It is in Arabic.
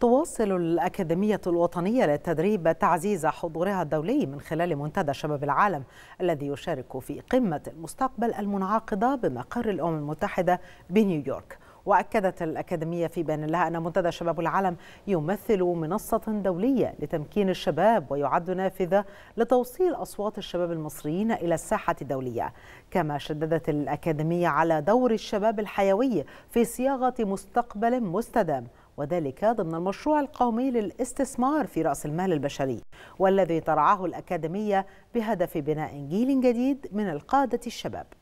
تواصل الأكاديمية الوطنية للتدريب تعزيز حضورها الدولي من خلال منتدى شباب العالم الذي يشارك في قمة المستقبل المنعقدة بمقر الأمم المتحدة بنيويورك وأكدت الأكاديمية في بيان لها أن منتدى شباب العالم يمثل منصة دولية لتمكين الشباب ويعد نافذة لتوصيل أصوات الشباب المصريين إلى الساحة الدولية كما شددت الأكاديمية على دور الشباب الحيوي في صياغة مستقبل مستدام وذلك ضمن المشروع القومي للاستثمار في رأس المال البشري والذي ترعاه الأكاديمية بهدف بناء جيل جديد من القادة الشباب